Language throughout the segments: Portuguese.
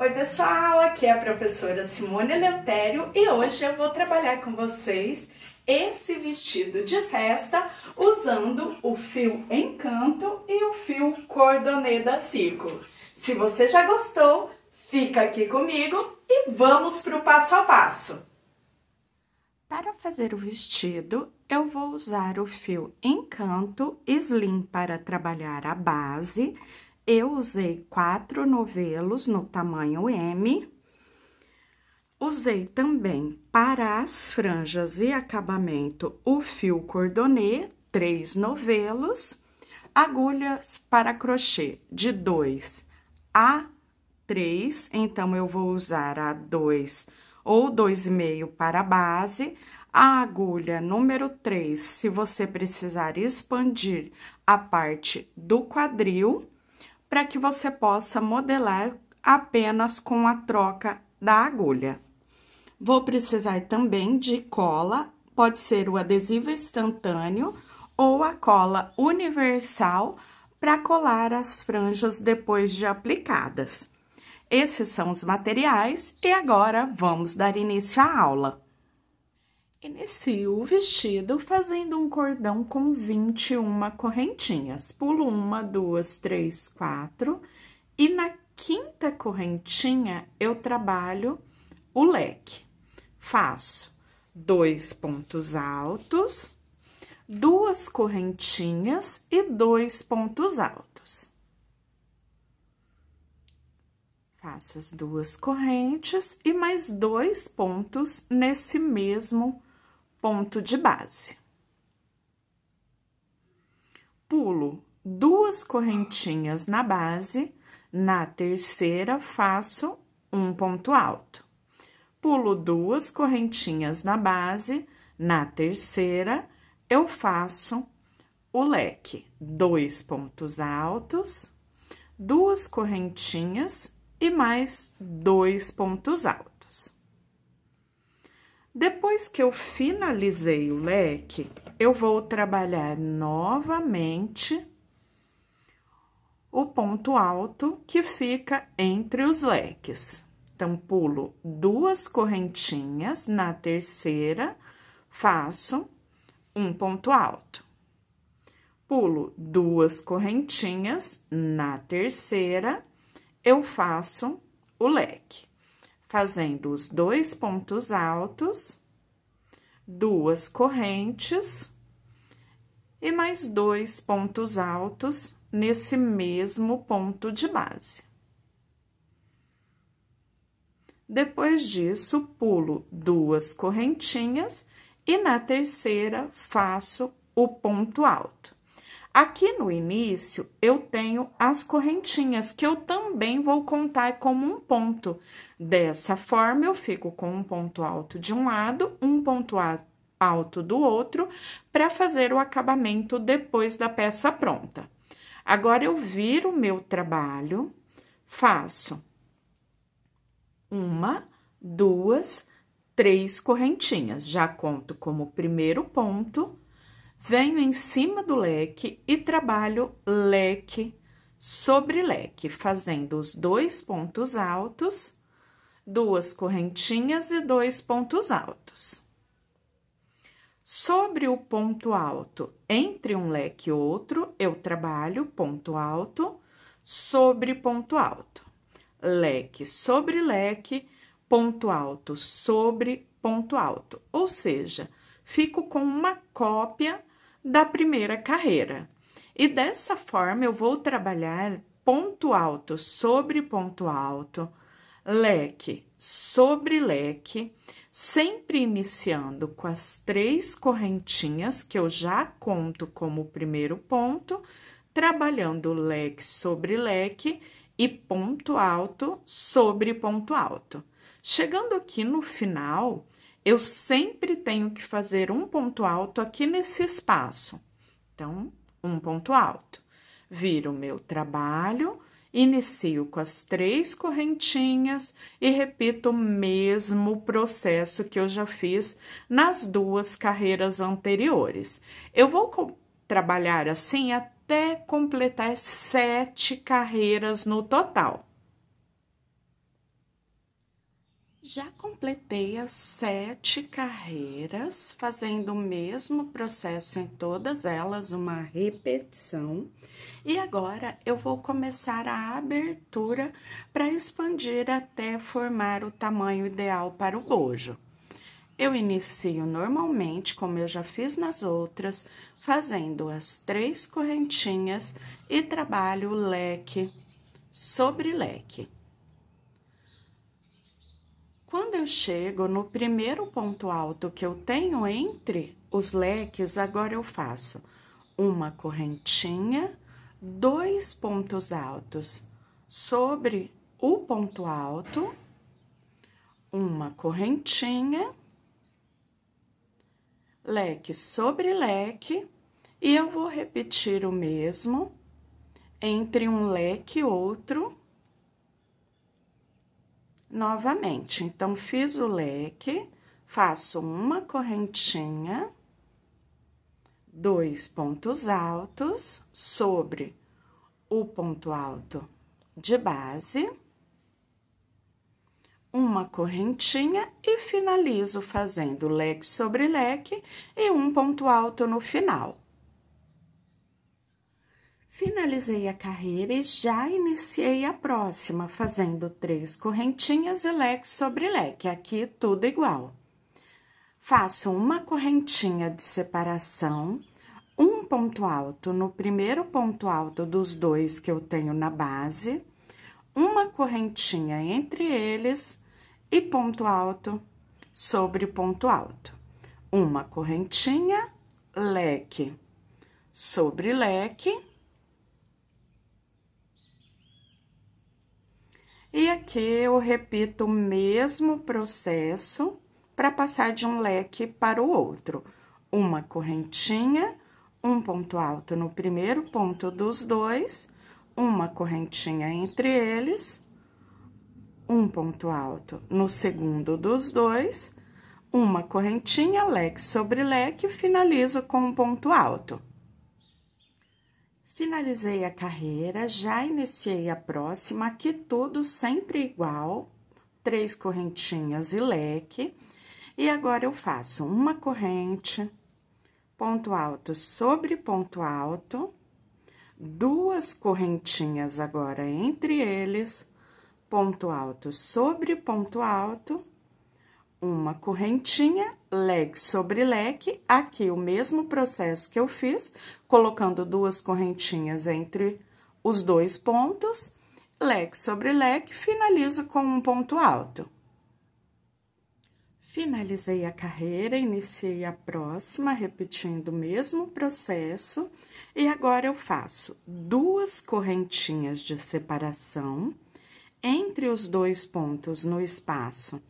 Oi pessoal, aqui é a professora Simone Eleutério e hoje eu vou trabalhar com vocês esse vestido de festa usando o fio Encanto e o fio Cordonê da Circo. Se você já gostou, fica aqui comigo e vamos para o passo a passo. Para fazer o vestido, eu vou usar o fio Encanto Slim para trabalhar a base, eu usei quatro novelos no tamanho M. Usei também para as franjas e acabamento o fio cordonê, três novelos. Agulhas para crochê de 2 a 3, então eu vou usar a 2 ou 2,5 para a base. A agulha número 3, se você precisar expandir a parte do quadril para que você possa modelar apenas com a troca da agulha. Vou precisar também de cola, pode ser o adesivo instantâneo ou a cola universal para colar as franjas depois de aplicadas. Esses são os materiais e agora vamos dar início à aula. Inicio o vestido fazendo um cordão com 21 correntinhas. Pulo uma, duas, três, quatro. E na quinta correntinha, eu trabalho o leque. Faço dois pontos altos, duas correntinhas e dois pontos altos. Faço as duas correntes e mais dois pontos nesse mesmo ponto de base. Pulo duas correntinhas na base, na terceira faço um ponto alto. Pulo duas correntinhas na base, na terceira eu faço o leque, dois pontos altos, duas correntinhas e mais dois pontos altos. Depois que eu finalizei o leque, eu vou trabalhar novamente o ponto alto que fica entre os leques. Então, pulo duas correntinhas, na terceira, faço um ponto alto. Pulo duas correntinhas, na terceira, eu faço o leque fazendo os dois pontos altos, duas correntes e mais dois pontos altos nesse mesmo ponto de base. Depois disso, pulo duas correntinhas e na terceira faço o ponto alto. Aqui no início, eu tenho as correntinhas, que eu também vou contar como um ponto. Dessa forma, eu fico com um ponto alto de um lado, um ponto alto do outro, para fazer o acabamento depois da peça pronta. Agora, eu viro o meu trabalho, faço uma, duas, três correntinhas. Já conto como primeiro ponto venho em cima do leque e trabalho leque sobre leque, fazendo os dois pontos altos, duas correntinhas e dois pontos altos. Sobre o ponto alto, entre um leque e outro, eu trabalho ponto alto sobre ponto alto. Leque sobre leque, ponto alto sobre ponto alto. Ou seja, fico com uma cópia da primeira carreira. E dessa forma eu vou trabalhar ponto alto sobre ponto alto, leque sobre leque, sempre iniciando com as três correntinhas que eu já conto como primeiro ponto, trabalhando leque sobre leque e ponto alto sobre ponto alto. Chegando aqui no final, eu sempre tenho que fazer um ponto alto aqui nesse espaço. Então, um ponto alto. Viro o meu trabalho, inicio com as três correntinhas e repito o mesmo processo que eu já fiz nas duas carreiras anteriores. Eu vou trabalhar assim até completar sete carreiras no total. Já completei as sete carreiras, fazendo o mesmo processo em todas elas, uma repetição. E agora eu vou começar a abertura para expandir até formar o tamanho ideal para o bojo. Eu inicio normalmente, como eu já fiz nas outras, fazendo as três correntinhas e trabalho leque sobre leque. Quando eu chego no primeiro ponto alto que eu tenho entre os leques, agora eu faço uma correntinha, dois pontos altos sobre o ponto alto, uma correntinha, leque sobre leque, e eu vou repetir o mesmo entre um leque e outro novamente. Então, fiz o leque, faço uma correntinha, dois pontos altos sobre o ponto alto de base, uma correntinha e finalizo fazendo leque sobre leque e um ponto alto no final. Finalizei a carreira e já iniciei a próxima, fazendo três correntinhas e leque sobre leque, aqui tudo igual. Faço uma correntinha de separação, um ponto alto no primeiro ponto alto dos dois que eu tenho na base, uma correntinha entre eles e ponto alto sobre ponto alto. Uma correntinha, leque sobre leque E aqui eu repito o mesmo processo para passar de um leque para o outro. Uma correntinha, um ponto alto no primeiro ponto dos dois, uma correntinha entre eles, um ponto alto no segundo dos dois, uma correntinha, leque sobre leque, finalizo com um ponto alto. Finalizei a carreira, já iniciei a próxima, aqui tudo sempre igual, três correntinhas e leque. E agora eu faço uma corrente, ponto alto sobre ponto alto, duas correntinhas agora entre eles, ponto alto sobre ponto alto uma correntinha, leque sobre leque, aqui o mesmo processo que eu fiz, colocando duas correntinhas entre os dois pontos, leque sobre leque, finalizo com um ponto alto. Finalizei a carreira, iniciei a próxima, repetindo o mesmo processo, e agora eu faço duas correntinhas de separação entre os dois pontos no espaço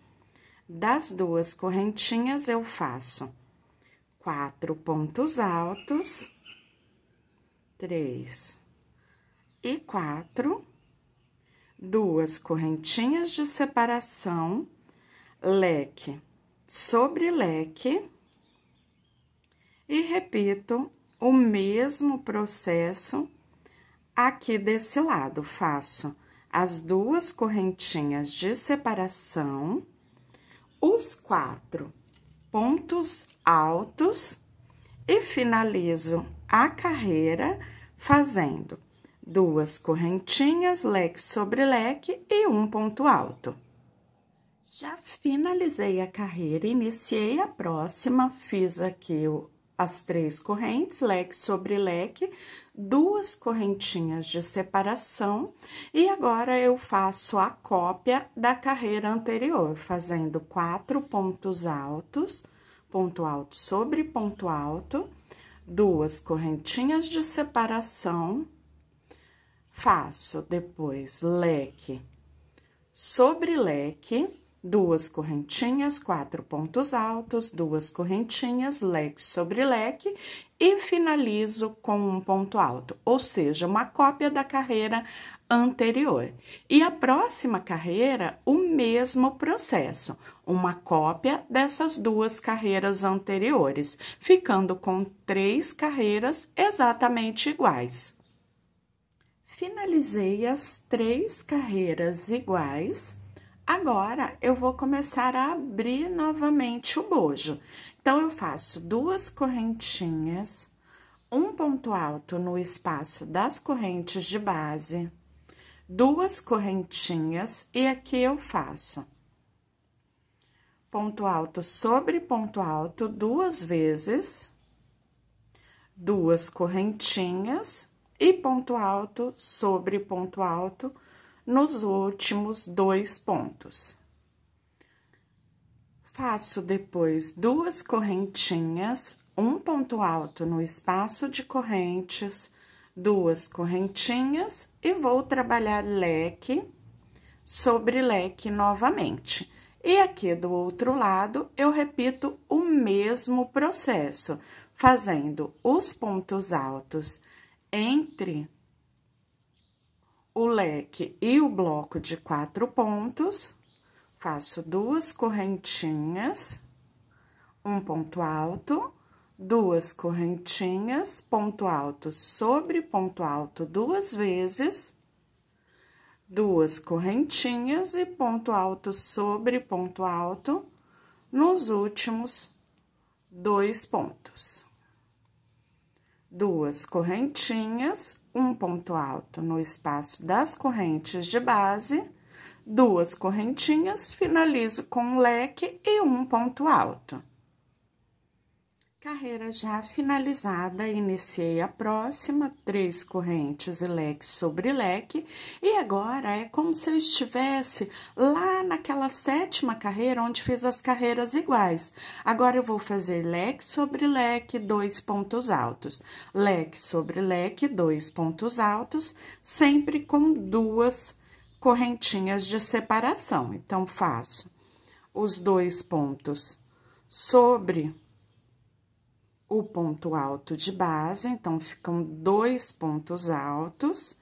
das duas correntinhas, eu faço quatro pontos altos, três e quatro, duas correntinhas de separação, leque sobre leque, e repito o mesmo processo aqui desse lado. Faço as duas correntinhas de separação os quatro pontos altos e finalizo a carreira fazendo duas correntinhas, leque sobre leque e um ponto alto. Já finalizei a carreira, iniciei a próxima, fiz aqui o as três correntes, leque sobre leque, duas correntinhas de separação, e agora eu faço a cópia da carreira anterior, fazendo quatro pontos altos, ponto alto sobre ponto alto, duas correntinhas de separação, faço depois leque sobre leque, duas correntinhas, quatro pontos altos, duas correntinhas, leque sobre leque e finalizo com um ponto alto, ou seja, uma cópia da carreira anterior. E a próxima carreira, o mesmo processo, uma cópia dessas duas carreiras anteriores, ficando com três carreiras exatamente iguais. Finalizei as três carreiras iguais Agora eu vou começar a abrir novamente o bojo. Então, eu faço duas correntinhas, um ponto alto no espaço das correntes de base, duas correntinhas, e aqui eu faço ponto alto sobre ponto alto duas vezes, duas correntinhas e ponto alto sobre ponto alto nos últimos dois pontos. Faço depois duas correntinhas, um ponto alto no espaço de correntes, duas correntinhas e vou trabalhar leque sobre leque novamente. E aqui do outro lado, eu repito o mesmo processo, fazendo os pontos altos entre o leque e o bloco de quatro pontos, faço duas correntinhas, um ponto alto, duas correntinhas, ponto alto sobre ponto alto duas vezes, duas correntinhas e ponto alto sobre ponto alto nos últimos dois pontos. Duas correntinhas, um ponto alto no espaço das correntes de base, duas correntinhas, finalizo com um leque e um ponto alto. Carreira já finalizada, iniciei a próxima, três correntes e leque sobre leque, e agora é como se eu estivesse lá naquela sétima carreira onde fiz as carreiras iguais. Agora eu vou fazer leque sobre leque, dois pontos altos, leque sobre leque, dois pontos altos, sempre com duas correntinhas de separação. Então, faço os dois pontos sobre o ponto alto de base, então, ficam dois pontos altos,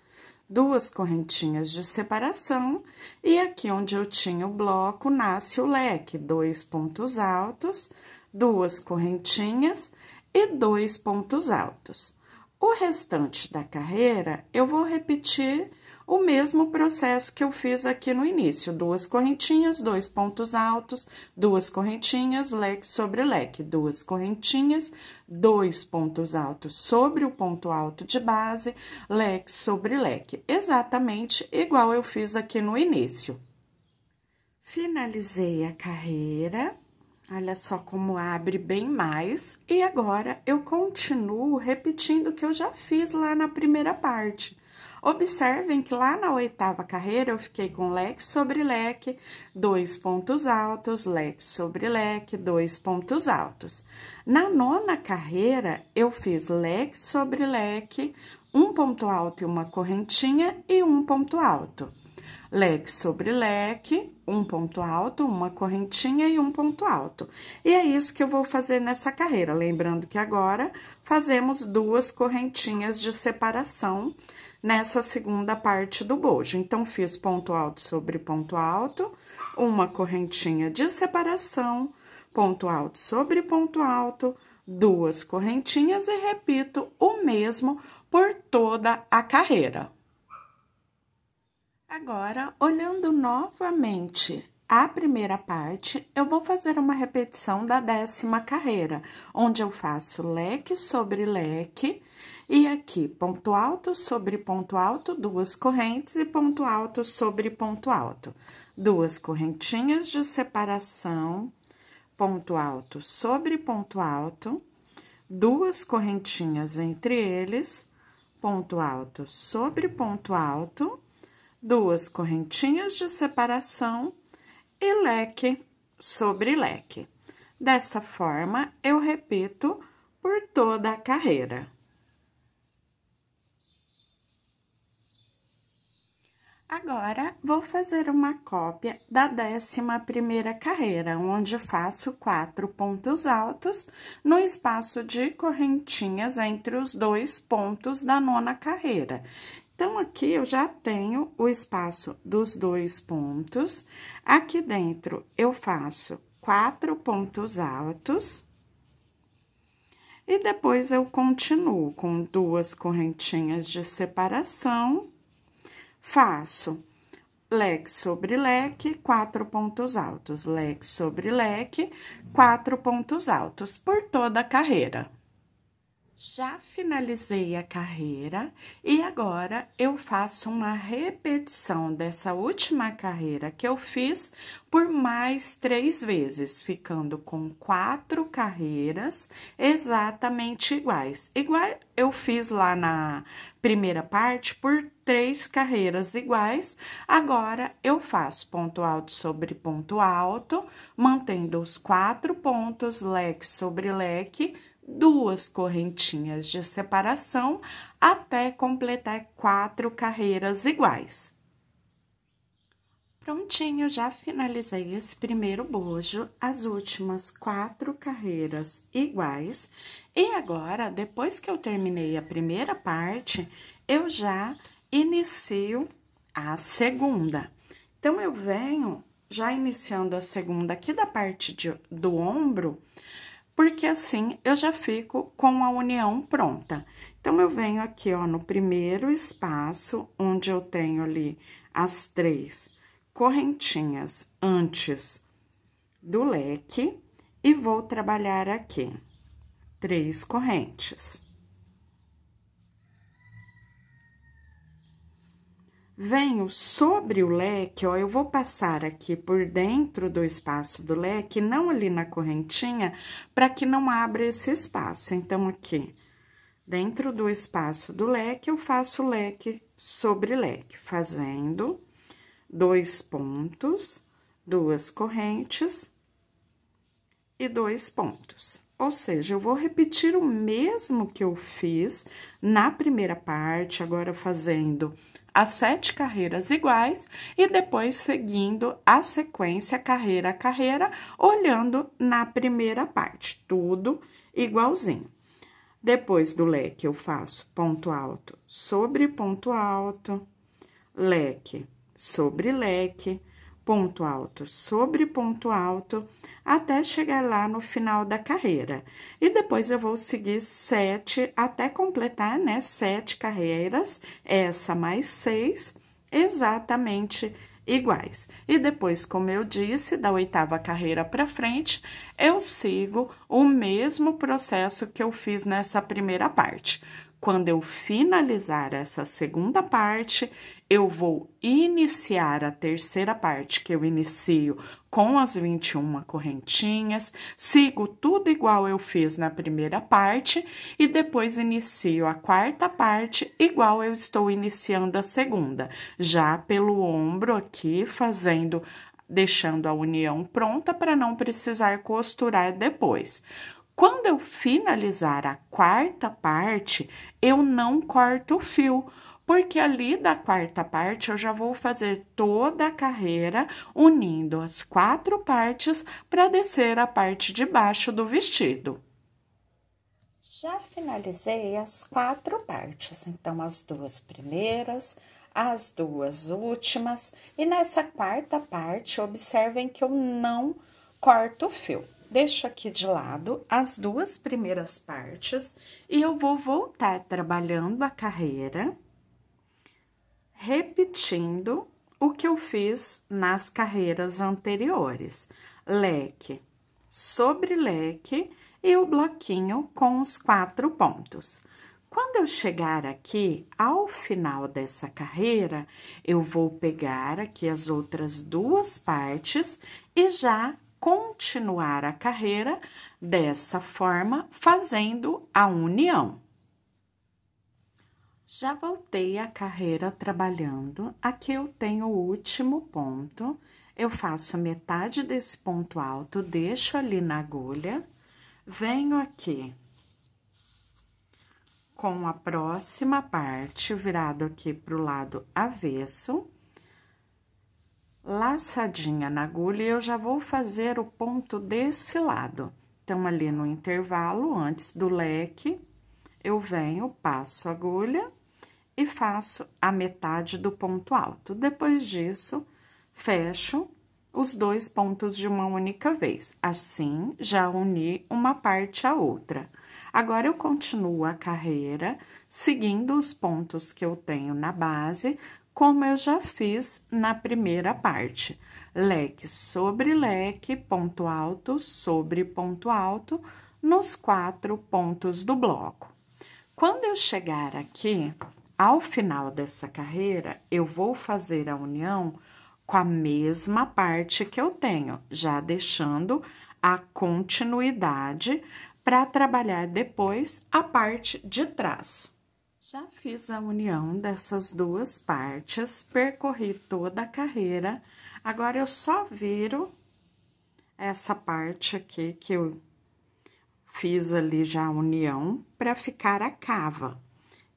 duas correntinhas de separação, e aqui onde eu tinha o bloco, nasce o leque, dois pontos altos, duas correntinhas e dois pontos altos. O restante da carreira, eu vou repetir o mesmo processo que eu fiz aqui no início, duas correntinhas, dois pontos altos, duas correntinhas, leque sobre leque, duas correntinhas, dois pontos altos sobre o ponto alto de base, leque sobre leque, exatamente igual eu fiz aqui no início. Finalizei a carreira, olha só como abre bem mais, e agora eu continuo repetindo o que eu já fiz lá na primeira parte Observem que lá na oitava carreira eu fiquei com leque sobre leque, dois pontos altos, leque sobre leque, dois pontos altos. Na nona carreira eu fiz leque sobre leque, um ponto alto e uma correntinha e um ponto alto leque sobre leque, um ponto alto, uma correntinha e um ponto alto. E é isso que eu vou fazer nessa carreira, lembrando que agora fazemos duas correntinhas de separação nessa segunda parte do bojo. Então, fiz ponto alto sobre ponto alto, uma correntinha de separação, ponto alto sobre ponto alto, duas correntinhas e repito o mesmo por toda a carreira. Agora, olhando novamente a primeira parte, eu vou fazer uma repetição da décima carreira, onde eu faço leque sobre leque, e aqui ponto alto sobre ponto alto, duas correntes, e ponto alto sobre ponto alto, duas correntinhas de separação, ponto alto sobre ponto alto, duas correntinhas entre eles, ponto alto sobre ponto alto duas correntinhas de separação e leque sobre leque. Dessa forma, eu repito por toda a carreira. Agora, vou fazer uma cópia da décima primeira carreira, onde faço quatro pontos altos no espaço de correntinhas entre os dois pontos da nona carreira. Então, aqui eu já tenho o espaço dos dois pontos. Aqui dentro, eu faço quatro pontos altos. E depois, eu continuo com duas correntinhas de separação. Faço leque sobre leque, quatro pontos altos. Leque sobre leque, quatro pontos altos por toda a carreira já finalizei a carreira e agora eu faço uma repetição dessa última carreira que eu fiz por mais três vezes, ficando com quatro carreiras exatamente iguais. Igual eu fiz lá na primeira parte por três carreiras iguais, agora eu faço ponto alto sobre ponto alto, mantendo os quatro pontos, leque sobre leque duas correntinhas de separação até completar quatro carreiras iguais. Prontinho, já finalizei esse primeiro bojo, as últimas quatro carreiras iguais. E agora, depois que eu terminei a primeira parte, eu já inicio a segunda. Então, eu venho já iniciando a segunda aqui da parte de, do ombro, porque assim eu já fico com a união pronta. Então, eu venho aqui, ó, no primeiro espaço, onde eu tenho ali as três correntinhas antes do leque, e vou trabalhar aqui três correntes. venho sobre o leque, ó, eu vou passar aqui por dentro do espaço do leque, não ali na correntinha, para que não abra esse espaço. Então, aqui, dentro do espaço do leque, eu faço leque sobre leque, fazendo dois pontos, duas correntes e dois pontos. Ou seja, eu vou repetir o mesmo que eu fiz na primeira parte, agora fazendo as sete carreiras iguais e depois seguindo a sequência carreira a carreira, olhando na primeira parte, tudo igualzinho. Depois do leque, eu faço ponto alto sobre ponto alto, leque sobre leque, ponto alto sobre ponto alto até chegar lá no final da carreira. E depois eu vou seguir sete até completar, né, sete carreiras, essa mais seis, exatamente iguais. E depois, como eu disse, da oitava carreira para frente, eu sigo o mesmo processo que eu fiz nessa primeira parte. Quando eu finalizar essa segunda parte, eu vou iniciar a terceira parte, que eu inicio com as 21 correntinhas, sigo tudo igual eu fiz na primeira parte e depois inicio a quarta parte igual eu estou iniciando a segunda, já pelo ombro aqui, fazendo deixando a união pronta para não precisar costurar depois. Quando eu finalizar a quarta parte, eu não corto o fio porque ali da quarta parte eu já vou fazer toda a carreira unindo as quatro partes para descer a parte de baixo do vestido. Já finalizei as quatro partes, então as duas primeiras, as duas últimas, e nessa quarta parte, observem que eu não corto o fio. Deixo aqui de lado as duas primeiras partes e eu vou voltar trabalhando a carreira repetindo o que eu fiz nas carreiras anteriores. Leque sobre leque e o bloquinho com os quatro pontos. Quando eu chegar aqui ao final dessa carreira, eu vou pegar aqui as outras duas partes e já continuar a carreira dessa forma, fazendo a união. Já voltei à carreira trabalhando. Aqui eu tenho o último ponto. Eu faço metade desse ponto alto, deixo ali na agulha, venho aqui com a próxima parte virado aqui para o lado avesso, laçadinha na agulha, e eu já vou fazer o ponto desse lado. Então, ali no intervalo, antes do leque, eu venho, passo a agulha e faço a metade do ponto alto. Depois disso, fecho os dois pontos de uma única vez. Assim, já uni uma parte à outra. Agora, eu continuo a carreira seguindo os pontos que eu tenho na base, como eu já fiz na primeira parte. Leque sobre leque, ponto alto sobre ponto alto, nos quatro pontos do bloco. Quando eu chegar aqui, ao final dessa carreira, eu vou fazer a união com a mesma parte que eu tenho, já deixando a continuidade para trabalhar depois a parte de trás. Já fiz a união dessas duas partes, percorri toda a carreira, agora eu só viro essa parte aqui que eu fiz ali já a união para ficar a cava.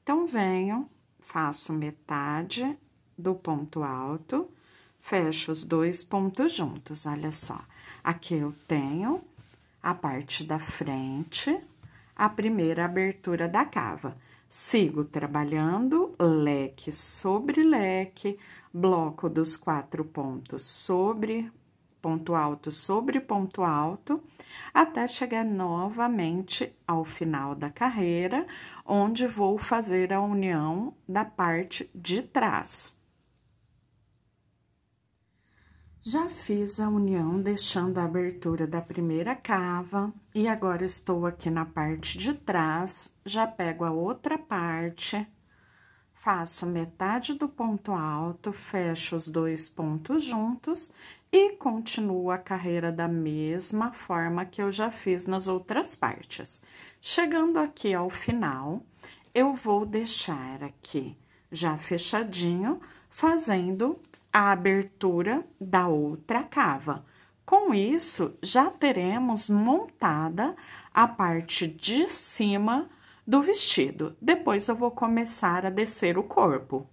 Então, venho faço metade do ponto alto, fecho os dois pontos juntos, olha só. Aqui eu tenho a parte da frente, a primeira abertura da cava. Sigo trabalhando leque sobre leque, bloco dos quatro pontos sobre ponto alto sobre ponto alto, até chegar novamente ao final da carreira, onde vou fazer a união da parte de trás. Já fiz a união deixando a abertura da primeira cava e agora estou aqui na parte de trás, já pego a outra parte faço metade do ponto alto, fecho os dois pontos juntos e continuo a carreira da mesma forma que eu já fiz nas outras partes. Chegando aqui ao final, eu vou deixar aqui já fechadinho, fazendo a abertura da outra cava. Com isso, já teremos montada a parte de cima do vestido. Depois eu vou começar a descer o corpo.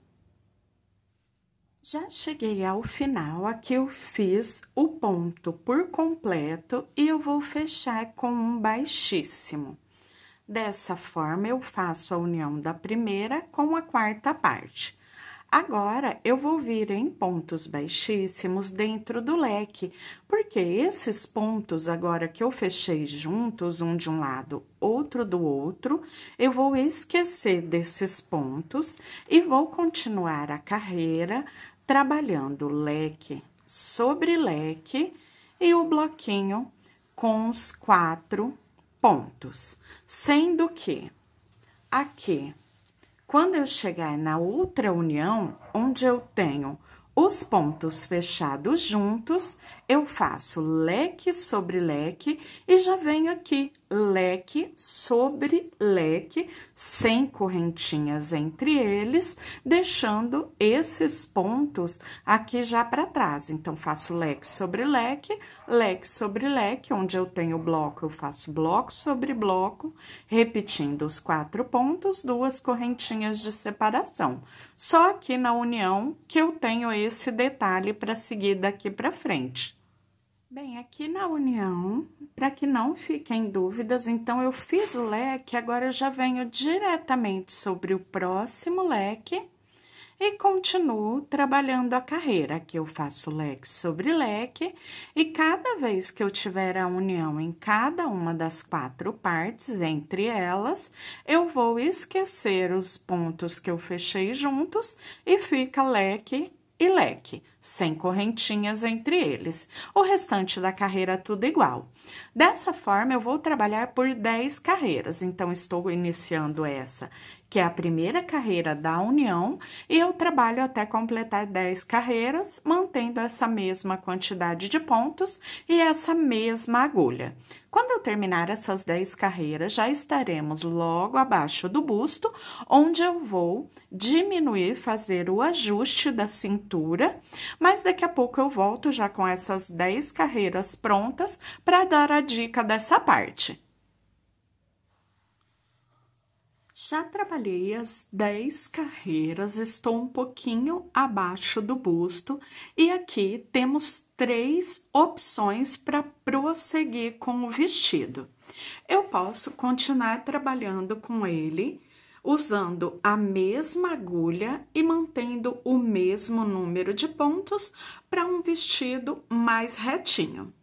Já cheguei ao final, aqui eu fiz o ponto por completo e eu vou fechar com um baixíssimo. Dessa forma, eu faço a união da primeira com a quarta parte. Agora, eu vou vir em pontos baixíssimos dentro do leque, porque esses pontos agora que eu fechei juntos, um de um lado, outro do outro, eu vou esquecer desses pontos e vou continuar a carreira trabalhando leque sobre leque e o bloquinho com os quatro pontos, sendo que aqui quando eu chegar na outra união, onde eu tenho os pontos fechados juntos, eu faço leque sobre leque e já venho aqui leque sobre leque, sem correntinhas entre eles, deixando esses pontos aqui já para trás. Então, faço leque sobre leque, leque sobre leque, onde eu tenho bloco, eu faço bloco sobre bloco, repetindo os quatro pontos, duas correntinhas de separação. Só aqui na união que eu tenho esse detalhe para seguir daqui para frente. Bem, aqui na união, para que não fiquem dúvidas, então eu fiz o leque, agora eu já venho diretamente sobre o próximo leque e continuo trabalhando a carreira. Aqui eu faço leque sobre leque e cada vez que eu tiver a união em cada uma das quatro partes, entre elas, eu vou esquecer os pontos que eu fechei juntos e fica leque e leque, sem correntinhas entre eles. O restante da carreira é tudo igual. Dessa forma, eu vou trabalhar por 10 carreiras, então estou iniciando essa que é a primeira carreira da União, e eu trabalho até completar 10 carreiras, mantendo essa mesma quantidade de pontos e essa mesma agulha. Quando eu terminar essas 10 carreiras, já estaremos logo abaixo do busto, onde eu vou diminuir, fazer o ajuste da cintura, mas daqui a pouco eu volto já com essas 10 carreiras prontas para dar a dica dessa parte. Já trabalhei as 10 carreiras, estou um pouquinho abaixo do busto e aqui temos três opções para prosseguir com o vestido. Eu posso continuar trabalhando com ele usando a mesma agulha e mantendo o mesmo número de pontos para um vestido mais retinho.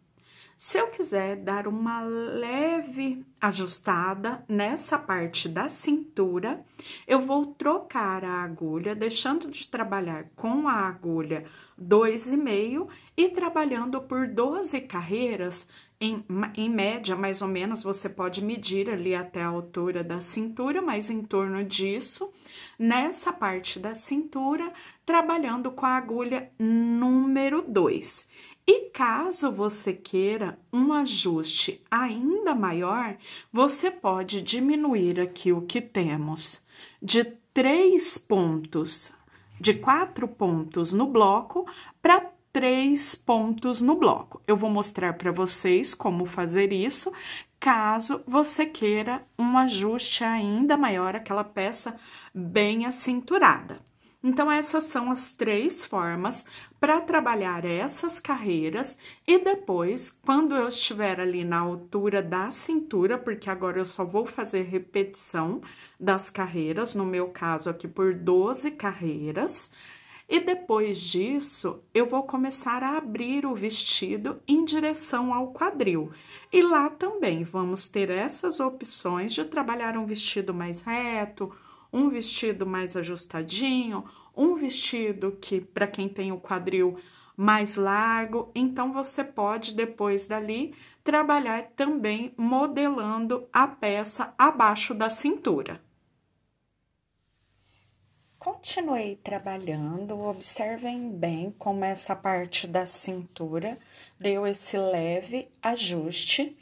Se eu quiser dar uma leve ajustada nessa parte da cintura, eu vou trocar a agulha, deixando de trabalhar com a agulha 2,5 e trabalhando por 12 carreiras, em, em média, mais ou menos, você pode medir ali até a altura da cintura, mas em torno disso, nessa parte da cintura, trabalhando com a agulha número 2. E caso você queira um ajuste ainda maior, você pode diminuir aqui o que temos de três pontos, de quatro pontos no bloco para três pontos no bloco. Eu vou mostrar para vocês como fazer isso, caso você queira um ajuste ainda maior, aquela peça bem acinturada. Então, essas são as três formas para trabalhar essas carreiras e depois, quando eu estiver ali na altura da cintura, porque agora eu só vou fazer repetição das carreiras, no meu caso aqui por 12 carreiras, e depois disso, eu vou começar a abrir o vestido em direção ao quadril. E lá também vamos ter essas opções de trabalhar um vestido mais reto, um vestido mais ajustadinho, um vestido que para quem tem o quadril mais largo, então você pode depois dali trabalhar também modelando a peça abaixo da cintura. Continuei trabalhando, observem bem como essa parte da cintura deu esse leve ajuste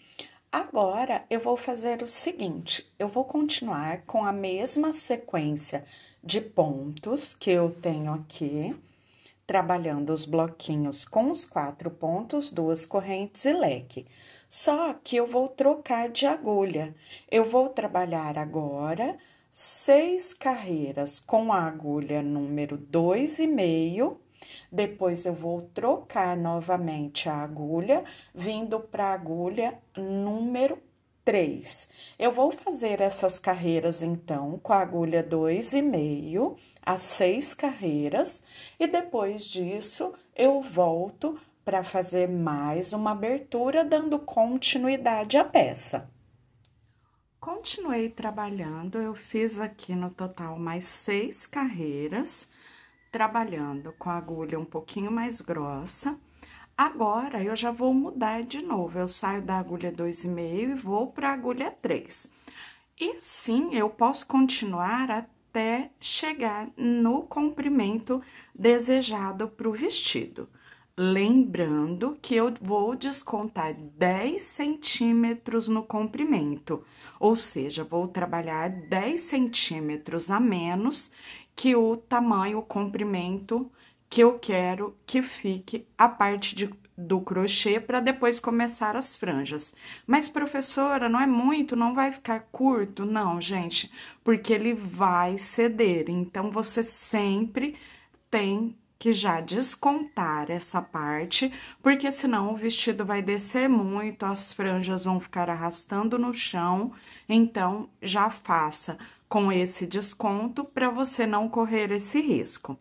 Agora eu vou fazer o seguinte: eu vou continuar com a mesma sequência de pontos que eu tenho aqui, trabalhando os bloquinhos com os quatro pontos, duas correntes e leque. Só que eu vou trocar de agulha. Eu vou trabalhar agora seis carreiras com a agulha número dois e meio depois eu vou trocar novamente a agulha, vindo para a agulha número 3. Eu vou fazer essas carreiras então com a agulha 2,5, as seis carreiras, e depois disso eu volto para fazer mais uma abertura, dando continuidade à peça. Continuei trabalhando, eu fiz aqui no total mais seis carreiras trabalhando com a agulha um pouquinho mais grossa. Agora, eu já vou mudar de novo. Eu saio da agulha 2,5 e vou para a agulha 3. E sim, eu posso continuar até chegar no comprimento desejado para o vestido. Lembrando que eu vou descontar 10 centímetros no comprimento, ou seja, vou trabalhar 10 centímetros a menos que o tamanho, o comprimento que eu quero que fique a parte de, do crochê para depois começar as franjas. Mas, professora, não é muito, não vai ficar curto? Não, gente, porque ele vai ceder. Então, você sempre tem que já descontar essa parte, porque senão o vestido vai descer muito, as franjas vão ficar arrastando no chão. Então, já faça com esse desconto para você não correr esse risco.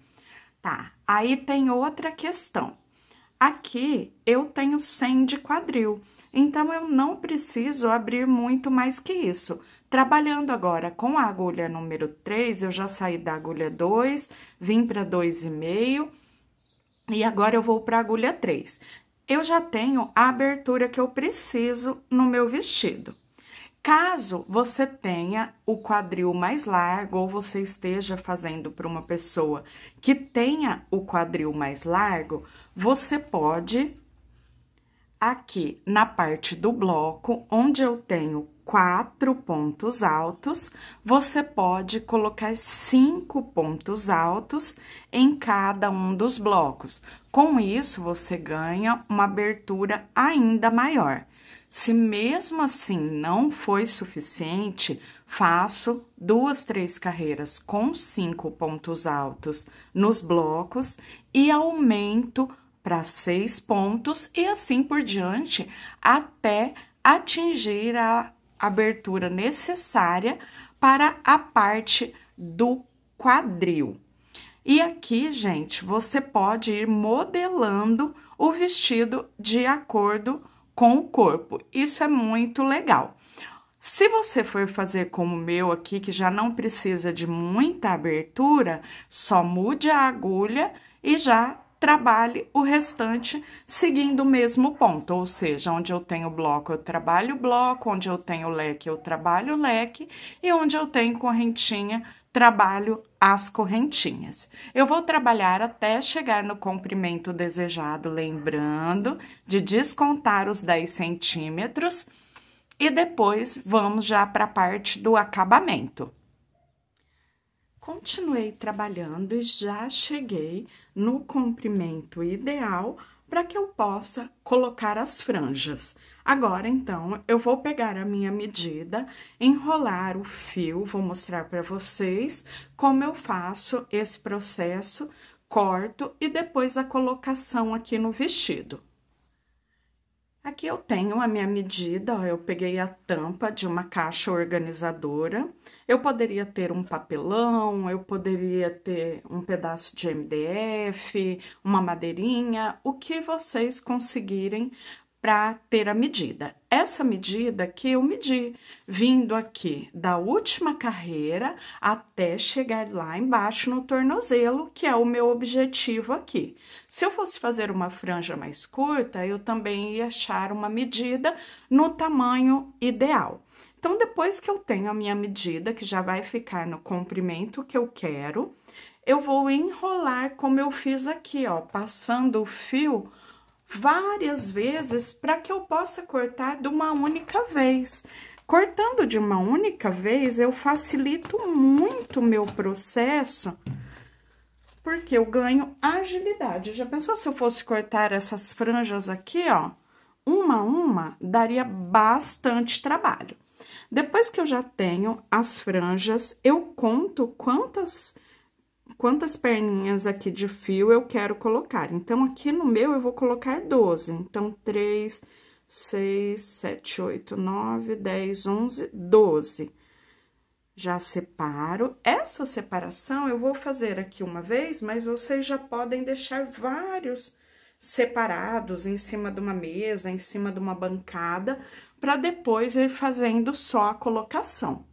Tá, aí tem outra questão. Aqui eu tenho 100 de quadril, então eu não preciso abrir muito mais que isso. Trabalhando agora com a agulha número 3, eu já saí da agulha 2, vim para 2,5 e agora eu vou para a agulha 3. Eu já tenho a abertura que eu preciso no meu vestido. Caso você tenha o quadril mais largo ou você esteja fazendo para uma pessoa que tenha o quadril mais largo, você pode aqui na parte do bloco, onde eu tenho quatro pontos altos, você pode colocar cinco pontos altos em cada um dos blocos. Com isso, você ganha uma abertura ainda maior. Se mesmo assim não foi suficiente, faço duas, três carreiras com cinco pontos altos nos blocos e aumento para seis pontos e assim por diante até atingir a abertura necessária para a parte do quadril. E aqui, gente, você pode ir modelando o vestido de acordo com com o corpo. Isso é muito legal. Se você for fazer como o meu aqui, que já não precisa de muita abertura, só mude a agulha e já trabalhe o restante seguindo o mesmo ponto, ou seja, onde eu tenho bloco eu trabalho bloco, onde eu tenho leque eu trabalho leque e onde eu tenho correntinha trabalho as correntinhas. Eu vou trabalhar até chegar no comprimento desejado, lembrando de descontar os 10 centímetros e depois vamos já para a parte do acabamento. Continuei trabalhando e já cheguei no comprimento ideal para que eu possa colocar as franjas. Agora, então, eu vou pegar a minha medida, enrolar o fio, vou mostrar para vocês como eu faço esse processo, corto e depois a colocação aqui no vestido. Aqui eu tenho a minha medida, ó, eu peguei a tampa de uma caixa organizadora. Eu poderia ter um papelão, eu poderia ter um pedaço de MDF, uma madeirinha, o que vocês conseguirem para ter a medida. Essa medida que eu medi, vindo aqui da última carreira até chegar lá embaixo no tornozelo, que é o meu objetivo aqui. Se eu fosse fazer uma franja mais curta, eu também ia achar uma medida no tamanho ideal. Então, depois que eu tenho a minha medida, que já vai ficar no comprimento que eu quero, eu vou enrolar como eu fiz aqui, ó, passando o fio várias vezes para que eu possa cortar de uma única vez. Cortando de uma única vez, eu facilito muito o meu processo, porque eu ganho agilidade. Já pensou se eu fosse cortar essas franjas aqui, ó, uma a uma, daria bastante trabalho. Depois que eu já tenho as franjas, eu conto quantas quantas perninhas aqui de fio eu quero colocar. Então, aqui no meu, eu vou colocar 12. Então, 3, 6, 7, 8, 9, 10, 11, 12. Já separo. Essa separação eu vou fazer aqui uma vez, mas vocês já podem deixar vários separados em cima de uma mesa, em cima de uma bancada, para depois ir fazendo só a colocação.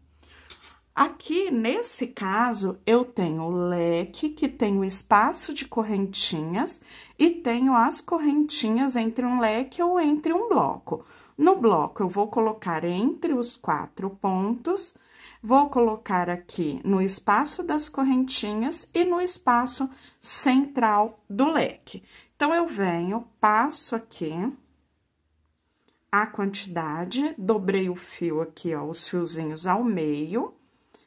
Aqui, nesse caso, eu tenho o leque, que tem o espaço de correntinhas, e tenho as correntinhas entre um leque ou entre um bloco. No bloco, eu vou colocar entre os quatro pontos, vou colocar aqui no espaço das correntinhas e no espaço central do leque. Então, eu venho, passo aqui a quantidade, dobrei o fio aqui, ó, os fiozinhos ao meio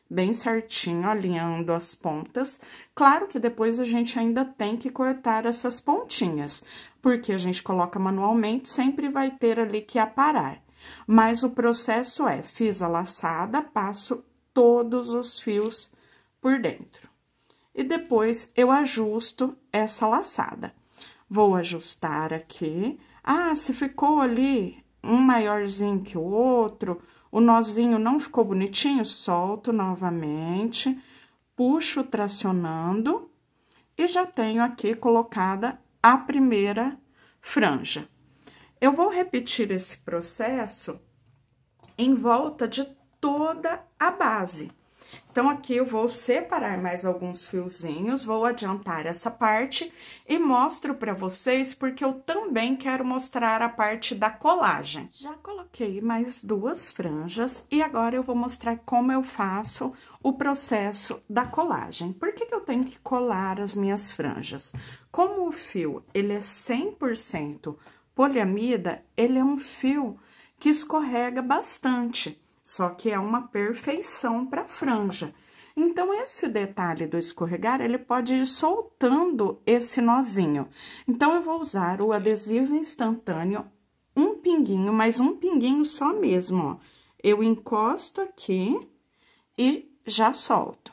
bem certinho, alinhando as pontas. Claro que depois a gente ainda tem que cortar essas pontinhas, porque a gente coloca manualmente, sempre vai ter ali que aparar. Mas o processo é, fiz a laçada, passo todos os fios por dentro. E depois, eu ajusto essa laçada. Vou ajustar aqui. Ah, se ficou ali um maiorzinho que o outro o nozinho não ficou bonitinho? Solto novamente, puxo tracionando e já tenho aqui colocada a primeira franja. Eu vou repetir esse processo em volta de toda a base. Então, aqui eu vou separar mais alguns fiozinhos, vou adiantar essa parte e mostro pra vocês, porque eu também quero mostrar a parte da colagem. Já coloquei mais duas franjas e agora eu vou mostrar como eu faço o processo da colagem. Por que, que eu tenho que colar as minhas franjas? Como o fio, ele é 100% poliamida, ele é um fio que escorrega bastante só que é uma perfeição para franja. Então, esse detalhe do escorregar, ele pode ir soltando esse nozinho. Então, eu vou usar o adesivo instantâneo, um pinguinho, mas um pinguinho só mesmo, ó. Eu encosto aqui e já solto.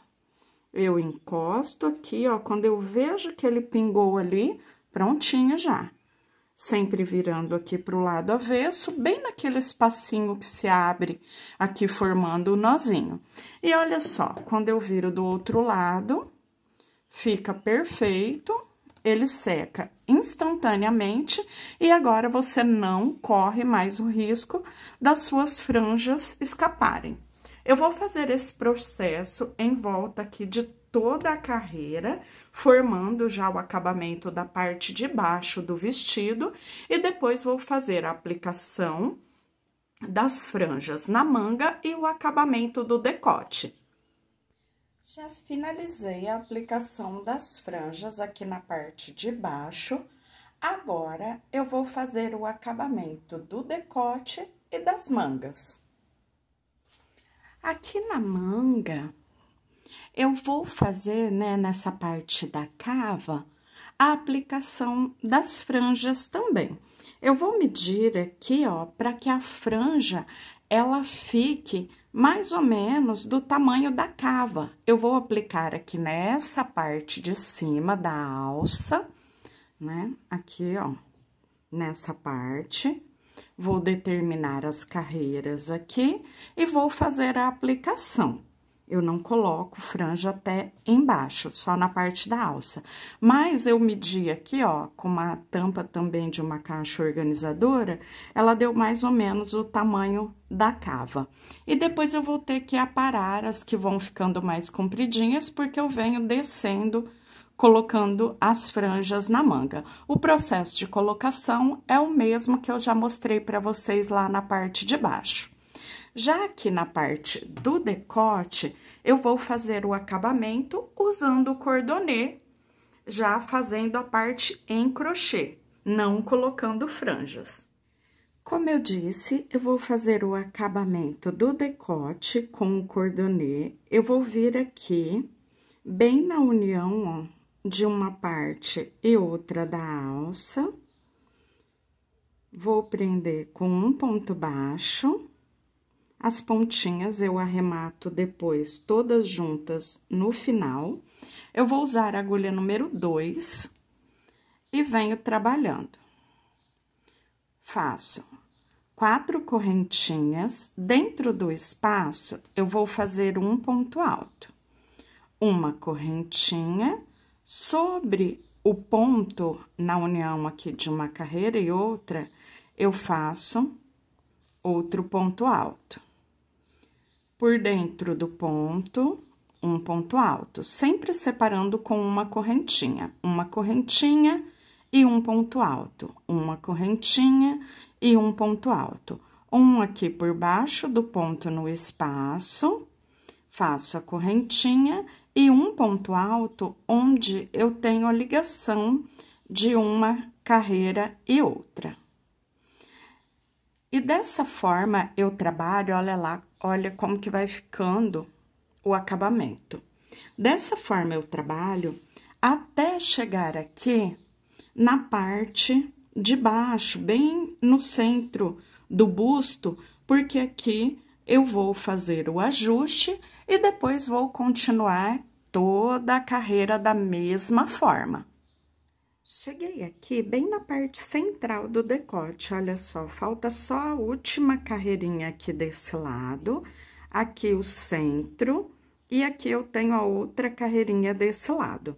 Eu encosto aqui, ó, quando eu vejo que ele pingou ali, prontinho já sempre virando aqui para o lado avesso, bem naquele espacinho que se abre aqui formando o nozinho. E olha só, quando eu viro do outro lado, fica perfeito, ele seca instantaneamente e agora você não corre mais o risco das suas franjas escaparem. Eu vou fazer esse processo em volta aqui de toda a carreira, formando já o acabamento da parte de baixo do vestido. E depois vou fazer a aplicação das franjas na manga e o acabamento do decote. Já finalizei a aplicação das franjas aqui na parte de baixo. Agora, eu vou fazer o acabamento do decote e das mangas. Aqui na manga, eu vou fazer, né, nessa parte da cava, a aplicação das franjas também. Eu vou medir aqui, ó, para que a franja ela fique mais ou menos do tamanho da cava. Eu vou aplicar aqui nessa parte de cima da alça, né? Aqui, ó, nessa parte. Vou determinar as carreiras aqui e vou fazer a aplicação eu não coloco franja até embaixo, só na parte da alça. Mas eu medi aqui, ó, com uma tampa também de uma caixa organizadora, ela deu mais ou menos o tamanho da cava. E depois eu vou ter que aparar as que vão ficando mais compridinhas, porque eu venho descendo colocando as franjas na manga. O processo de colocação é o mesmo que eu já mostrei para vocês lá na parte de baixo. Já aqui na parte do decote, eu vou fazer o acabamento usando o cordonê, já fazendo a parte em crochê, não colocando franjas. Como eu disse, eu vou fazer o acabamento do decote com o cordonê. Eu vou vir aqui, bem na união, ó, de uma parte e outra da alça. Vou prender com um ponto baixo. As pontinhas eu arremato depois todas juntas no final. Eu vou usar a agulha número 2 e venho trabalhando. Faço quatro correntinhas. Dentro do espaço, eu vou fazer um ponto alto. Uma correntinha sobre o ponto na união aqui de uma carreira e outra, eu faço outro ponto alto por dentro do ponto, um ponto alto, sempre separando com uma correntinha, uma correntinha e um ponto alto, uma correntinha e um ponto alto. Um aqui por baixo do ponto no espaço, faço a correntinha e um ponto alto onde eu tenho a ligação de uma carreira e outra. E dessa forma eu trabalho, olha lá, Olha como que vai ficando o acabamento. Dessa forma, eu trabalho até chegar aqui na parte de baixo, bem no centro do busto, porque aqui eu vou fazer o ajuste e depois vou continuar toda a carreira da mesma forma. Cheguei aqui bem na parte central do decote, olha só, falta só a última carreirinha aqui desse lado, aqui o centro, e aqui eu tenho a outra carreirinha desse lado.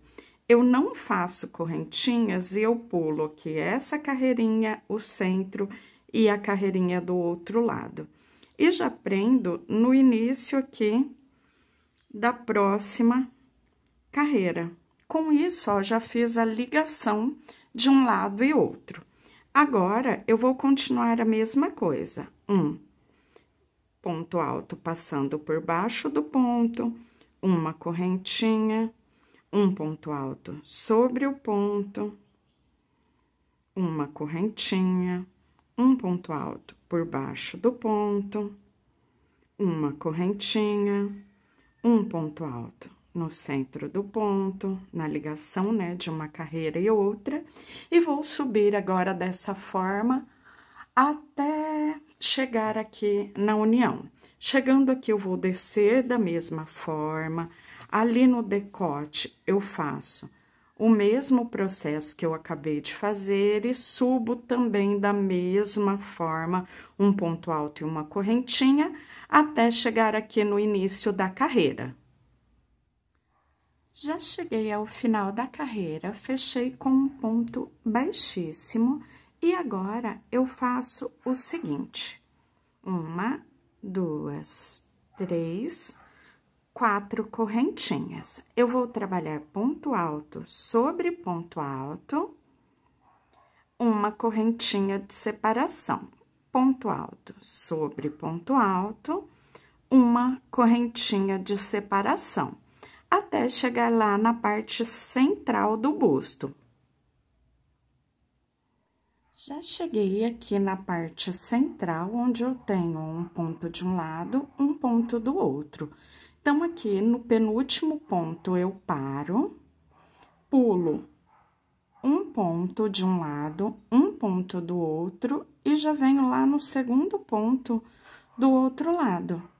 Eu não faço correntinhas e eu pulo aqui essa carreirinha, o centro e a carreirinha do outro lado. E já prendo no início aqui da próxima carreira. Com isso, ó, já fiz a ligação de um lado e outro. Agora, eu vou continuar a mesma coisa. Um ponto alto passando por baixo do ponto, uma correntinha, um ponto alto sobre o ponto, uma correntinha, um ponto alto por baixo do ponto, uma correntinha, um ponto alto no centro do ponto, na ligação, né, de uma carreira e outra, e vou subir agora dessa forma até chegar aqui na união. Chegando aqui, eu vou descer da mesma forma, ali no decote eu faço o mesmo processo que eu acabei de fazer e subo também da mesma forma, um ponto alto e uma correntinha, até chegar aqui no início da carreira. Já cheguei ao final da carreira, fechei com um ponto baixíssimo e agora eu faço o seguinte: uma, duas, três, quatro correntinhas. Eu vou trabalhar ponto alto sobre ponto alto, uma correntinha de separação, ponto alto sobre ponto alto, uma correntinha de separação até chegar lá na parte central do busto. Já cheguei aqui na parte central, onde eu tenho um ponto de um lado, um ponto do outro. Então, aqui no penúltimo ponto, eu paro, pulo um ponto de um lado, um ponto do outro, e já venho lá no segundo ponto do outro lado.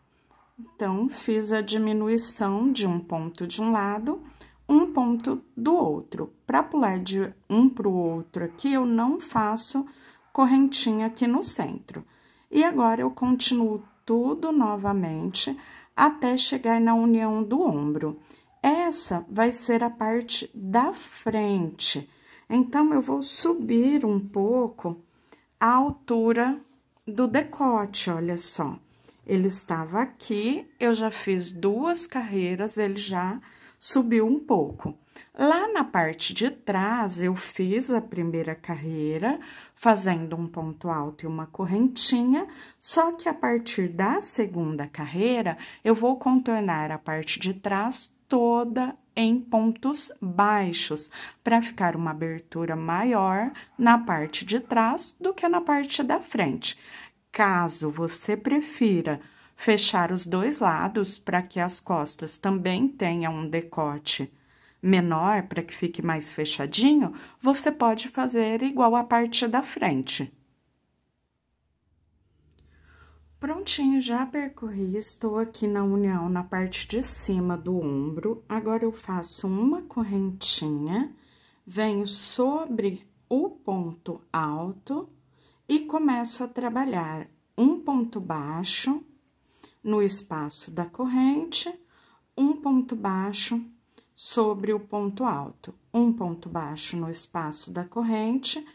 Então, fiz a diminuição de um ponto de um lado, um ponto do outro. Para pular de um para o outro aqui, eu não faço correntinha aqui no centro. E agora, eu continuo tudo novamente até chegar na união do ombro. Essa vai ser a parte da frente. Então, eu vou subir um pouco a altura do decote, olha só. Ele estava aqui, eu já fiz duas carreiras, ele já subiu um pouco. Lá na parte de trás, eu fiz a primeira carreira, fazendo um ponto alto e uma correntinha, só que a partir da segunda carreira, eu vou contornar a parte de trás toda em pontos baixos, para ficar uma abertura maior na parte de trás do que na parte da frente. Caso você prefira fechar os dois lados para que as costas também tenham um decote menor para que fique mais fechadinho, você pode fazer igual a parte da frente. Prontinho, já percorri, estou aqui na união na parte de cima do ombro. Agora, eu faço uma correntinha, venho sobre o ponto alto e começo a trabalhar um ponto baixo no espaço da corrente, um ponto baixo sobre o ponto alto, um ponto baixo no espaço da corrente,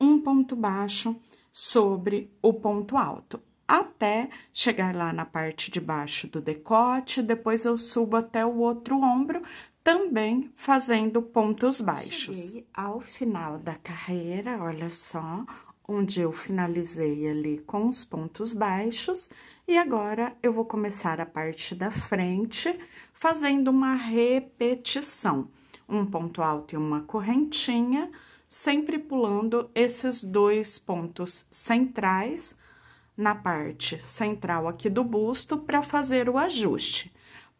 um ponto baixo sobre o ponto alto, até chegar lá na parte de baixo do decote, depois eu subo até o outro ombro, também fazendo pontos baixos. Cheguei ao final da carreira, olha só, onde eu finalizei ali com os pontos baixos, e agora eu vou começar a parte da frente fazendo uma repetição. Um ponto alto e uma correntinha, sempre pulando esses dois pontos centrais na parte central aqui do busto para fazer o ajuste.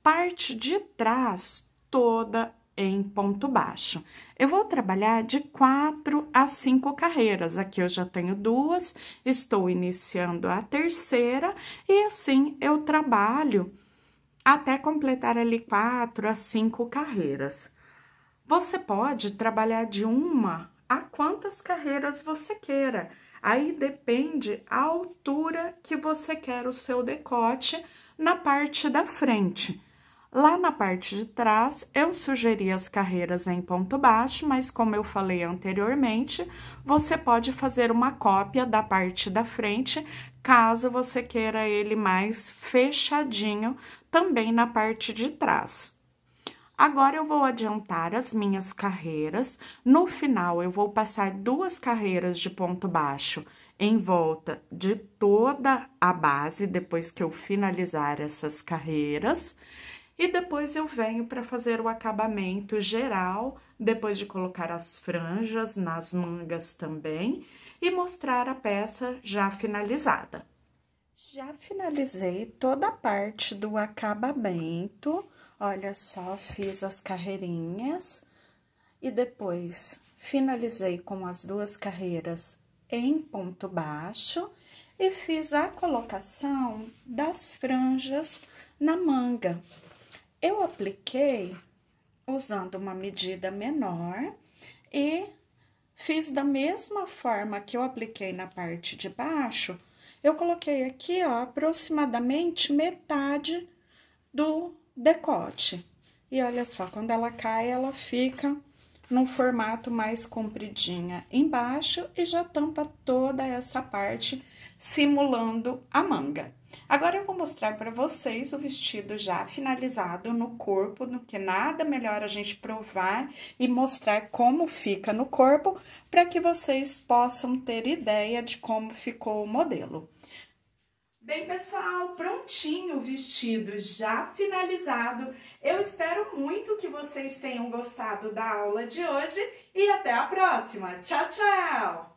Parte de trás toda em ponto baixo. Eu vou trabalhar de quatro a cinco carreiras. Aqui eu já tenho duas, estou iniciando a terceira e assim eu trabalho até completar ali quatro a cinco carreiras. Você pode trabalhar de uma a quantas carreiras você queira. Aí depende a altura que você quer o seu decote na parte da frente. Lá na parte de trás, eu sugeri as carreiras em ponto baixo, mas como eu falei anteriormente, você pode fazer uma cópia da parte da frente, caso você queira ele mais fechadinho, também na parte de trás. Agora, eu vou adiantar as minhas carreiras. No final, eu vou passar duas carreiras de ponto baixo em volta de toda a base, depois que eu finalizar essas carreiras. E depois eu venho para fazer o acabamento geral, depois de colocar as franjas nas mangas também e mostrar a peça já finalizada. Já finalizei toda a parte do acabamento, olha só, fiz as carreirinhas e depois finalizei com as duas carreiras em ponto baixo e fiz a colocação das franjas na manga. Eu apliquei usando uma medida menor e fiz da mesma forma que eu apliquei na parte de baixo, eu coloquei aqui, ó, aproximadamente metade do decote. E olha só, quando ela cai, ela fica num formato mais compridinha embaixo e já tampa toda essa parte simulando a manga. Agora eu vou mostrar para vocês o vestido já finalizado no corpo, no que nada melhor a gente provar e mostrar como fica no corpo, para que vocês possam ter ideia de como ficou o modelo. Bem, pessoal, prontinho o vestido já finalizado. Eu espero muito que vocês tenham gostado da aula de hoje e até a próxima. Tchau, tchau!